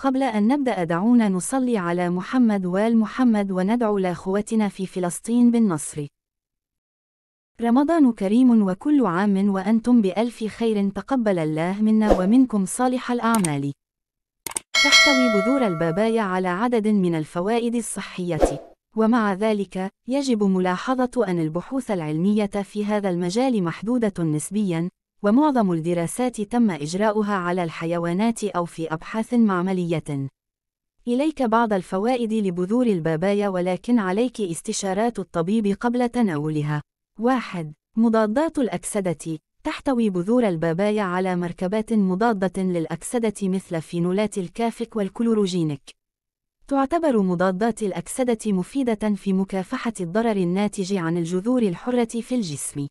قبل أن نبدأ دعونا نصلي على محمد وآل محمد وندعو لأخوتنا في فلسطين بالنصر. رمضان كريم وكل عام وأنتم بألف خير تقبل الله منا ومنكم صالح الأعمال. تحتوي بذور البابايا على عدد من الفوائد الصحية، ومع ذلك، يجب ملاحظة أن البحوث العلمية في هذا المجال محدودة نسبياً، ومعظم الدراسات تم إجراؤها على الحيوانات أو في أبحاث معملية. إليك بعض الفوائد لبذور البابايا ولكن عليك استشارات الطبيب قبل تناولها. 1. مضادات الأكسدة تحتوي بذور البابايا على مركبات مضادة للأكسدة مثل فينولات الكافك والكلوروجينك. تعتبر مضادات الأكسدة مفيدة في مكافحة الضرر الناتج عن الجذور الحرة في الجسم.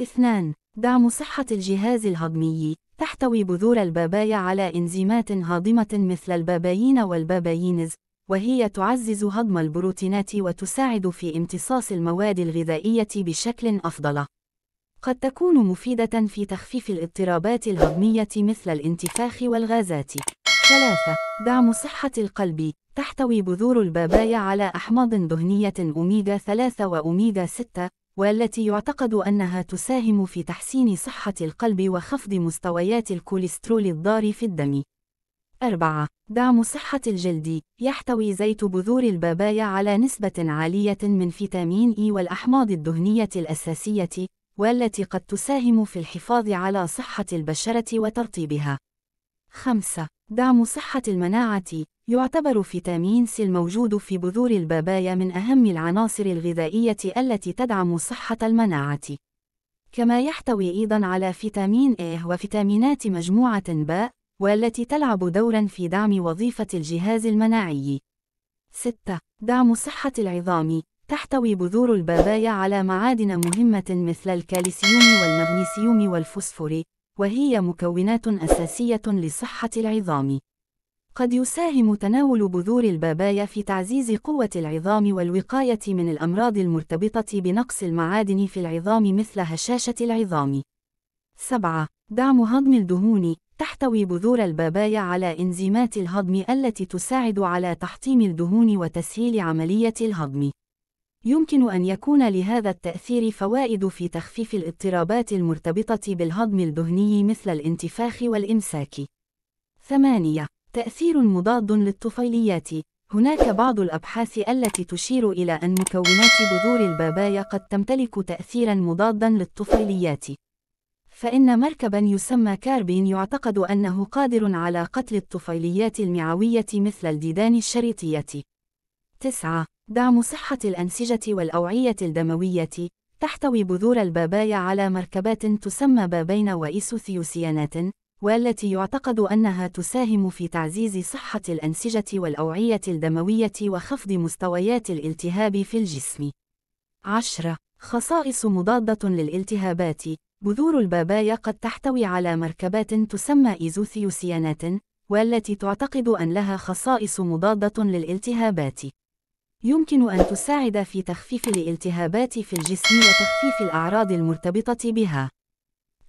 2. دعم صحة الجهاز الهضمي تحتوي بذور البابايا على إنزيمات هاضمة مثل البابايين والبابايينز، وهي تعزز هضم البروتينات وتساعد في امتصاص المواد الغذائية بشكل أفضل. قد تكون مفيدة في تخفيف الاضطرابات الهضمية مثل الانتفاخ والغازات. 3. دعم صحة القلب تحتوي بذور البابايا على أحماض دهنية أوميغا 3 وأوميغا 6 والتي يعتقد أنها تساهم في تحسين صحة القلب وخفض مستويات الكوليسترول الضار في الدم. 4. دعم صحة الجلد يحتوي زيت بذور البابايا على نسبة عالية من فيتامين إي والأحماض الدهنية الأساسية، والتي قد تساهم في الحفاظ على صحة البشرة وترطيبها. 5. دعم صحة المناعة يعتبر فيتامين سي الموجود في بذور البابايا من أهم العناصر الغذائية التي تدعم صحة المناعة. كما يحتوي أيضًا على فيتامين A وفيتامينات مجموعة B، والتي تلعب دورًا في دعم وظيفة الجهاز المناعي. 6. دعم صحة العظام تحتوي بذور البابايا على معادن مهمة مثل الكالسيوم والمغنيسيوم والفوسفور، وهي مكونات أساسية لصحة العظام. قد يساهم تناول بذور البابايا في تعزيز قوة العظام والوقاية من الأمراض المرتبطة بنقص المعادن في العظام مثل هشاشة العظام. 7. دعم هضم الدهون تحتوي بذور البابايا على إنزيمات الهضم التي تساعد على تحطيم الدهون وتسهيل عملية الهضم. يمكن أن يكون لهذا التأثير فوائد في تخفيف الاضطرابات المرتبطة بالهضم الدهني مثل الانتفاخ والإمساك. 8. تأثير مضاد للطفيليات هناك بعض الأبحاث التي تشير إلى أن مكونات بذور البابايا قد تمتلك تأثيرا مضادا للطفيليات. فإن مركبا يسمى كاربين يعتقد أنه قادر على قتل الطفيليات المعوية مثل الديدان الشريطية. 9. دعم صحة الأنسجة والأوعية الدموية تحتوي بذور البابايا على مركبات تسمى بابين وإيسوثيوسيانات والتي يعتقد أنها تساهم في تعزيز صحة الأنسجة والأوعية الدموية وخفض مستويات الالتهاب في الجسم. 10. خصائص مضادة للالتهابات بذور البابايا قد تحتوي على مركبات تسمى إيزوثيوسيانات والتي تعتقد أن لها خصائص مضادة للالتهابات. يمكن أن تساعد في تخفيف الالتهابات في الجسم وتخفيف الأعراض المرتبطة بها.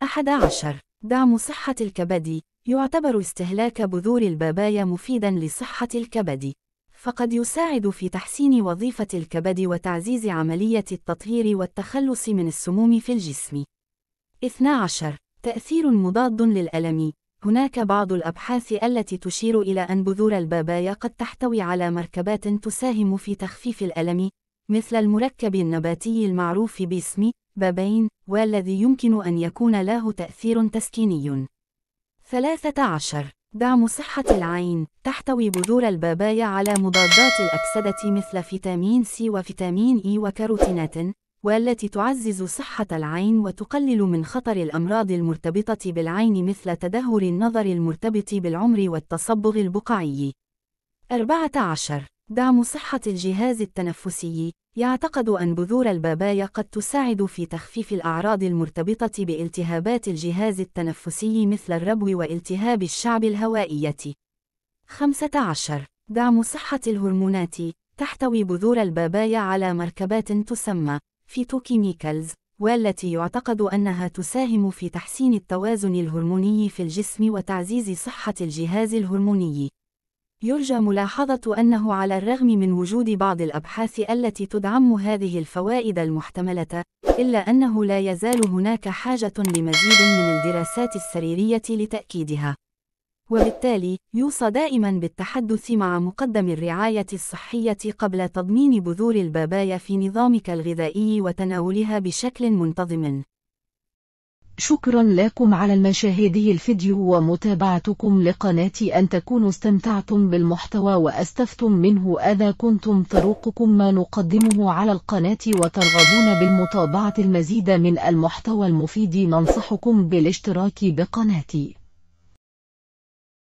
11. دعم صحة الكبد يعتبر استهلاك بذور البابايا مفيداً لصحة الكبد. فقد يساعد في تحسين وظيفة الكبد وتعزيز عملية التطهير والتخلص من السموم في الجسم. 12. تأثير مضاد للألم هناك بعض الأبحاث التي تشير إلى أن بذور البابايا قد تحتوي على مركبات تساهم في تخفيف الألم، مثل المركب النباتي المعروف باسم بابين، والذي يمكن أن يكون له تأثير تسكيني. 13. دعم صحة العين تحتوي بذور البابايا على مضادات الأكسدة مثل فيتامين سي وفيتامين إي وكاروتينات، والتي تعزز صحة العين وتقلل من خطر الأمراض المرتبطة بالعين مثل تدهور النظر المرتبط بالعمر والتصبغ البقعي. 14. دعم صحة الجهاز التنفسي يعتقد أن بذور البابايا قد تساعد في تخفيف الأعراض المرتبطة بالتهابات الجهاز التنفسي مثل الربو والتهاب الشعب الهوائية. 15. دعم صحة الهرمونات تحتوي بذور البابايا على مركبات تسمى فيتوكيميكالز والتي يعتقد أنها تساهم في تحسين التوازن الهرموني في الجسم وتعزيز صحة الجهاز الهرموني. يرجى ملاحظة أنه على الرغم من وجود بعض الأبحاث التي تدعم هذه الفوائد المحتملة، إلا أنه لا يزال هناك حاجة لمزيد من الدراسات السريرية لتأكيدها. وبالتالي يوصى دائما بالتحدث مع مقدم الرعاية الصحية قبل تضمين بذور البابايا في نظامك الغذائي وتناولها بشكل منتظم. شكرا لكم على المشاهد الفيديو ومتابعتكم لقناتي أن تكونوا استمتعتم بالمحتوى وأستفتم منه أذا كنتم طرقكم ما نقدمه على القناة وترغبون بالمتابعة المزيد من المحتوى المفيد ننصحكم بالاشتراك بقناتي